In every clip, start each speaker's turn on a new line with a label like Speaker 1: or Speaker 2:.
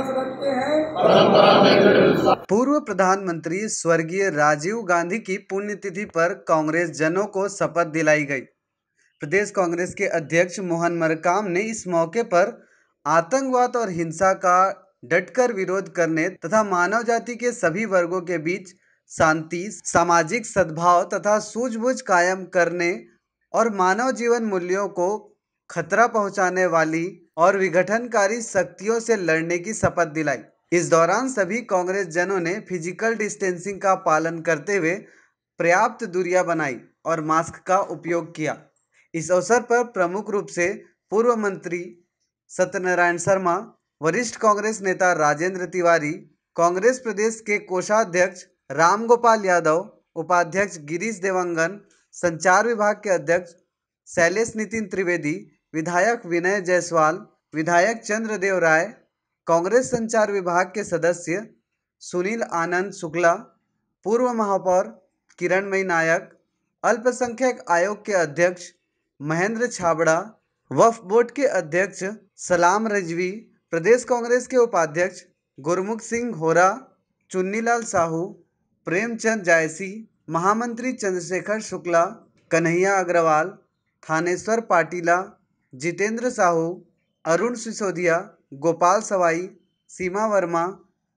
Speaker 1: विश्वास रखते हैं पूर्व प्रधानमंत्री स्वर्गीय राजीव गांधी की पुण्यतिथि पर कांग्रेस जनों को शपथ दिलाई गई प्रदेश कांग्रेस के अध्यक्ष मोहन मरकाम ने इस मौके पर आतंकवाद और हिंसा का डटकर विरोध करने तथा मानव जाति के सभी वर्गों के बीच शांति सामाजिक सद्भाव तथा सूझबूझ कायम करने और मानव जीवन मूल्यों को खतरा पहुंचाने वाली और विघटनकारी शक्तियों से लड़ने की शपथ दिलाई इस दौरान सभी कांग्रेस जनों ने फिजिकल डिस्टेंसिंग का पालन करते हुए पर्याप्त दूरिया बनाई और मास्क का उपयोग किया इस अवसर पर प्रमुख रूप से पूर्व मंत्री सत्यनारायण शर्मा वरिष्ठ कांग्रेस नेता राजेंद्र तिवारी कांग्रेस प्रदेश के कोषाध्यक्ष रामगोपाल यादव उपाध्यक्ष गिरीश देवांगन संचार विभाग के अध्यक्ष शैलेश नितिन त्रिवेदी विधायक विनय जायसवाल विधायक चंद्रदेव राय कांग्रेस संचार विभाग के सदस्य सुनील आनंद शुक्ला पूर्व महापौर किरणमयी नायक अल्पसंख्यक आयोग के अध्यक्ष महेंद्र छाबड़ा वफ बोर्ड के अध्यक्ष सलाम रजवी प्रदेश कांग्रेस के उपाध्यक्ष गुरमुख सिंह होरा चुन्नीलाल साहू प्रेमचंद जायसी महामंत्री चंद्रशेखर शुक्ला कन्हैया अग्रवाल थानेश्वर पाटिला जितेंद्र साहू अरुण सिसोदिया गोपाल सवाई सीमा वर्मा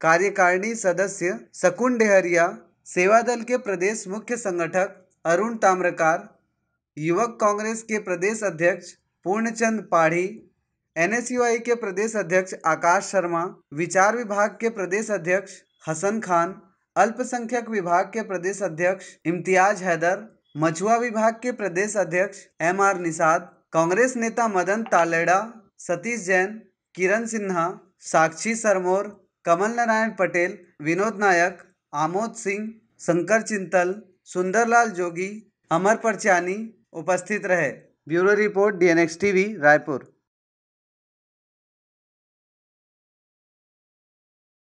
Speaker 1: कार्यकारिणी सदस्य शकुन डेहरिया सेवा दल के प्रदेश मुख्य संगठक अरुण ताम्रकार युवक कांग्रेस के प्रदेश अध्यक्ष पूर्णचंद पाढ़ी एन के प्रदेश अध्यक्ष आकाश शर्मा विचार विभाग के प्रदेश अध्यक्ष हसन खान अल्पसंख्यक विभाग के प्रदेश अध्यक्ष इम्तियाज हैदर मछुआ विभाग के प्रदेश अध्यक्ष एम आर निषाद कांग्रेस नेता मदन तालेड़ा सतीश जैन किरण सिन्हा साक्षी सरमोर कमल नारायण पटेल विनोद नायक आमोद सिंह शंकर चिंतल सुंदरलाल जोगी अमर परचानी उपस्थित रहे bureau report DNX TV Raipur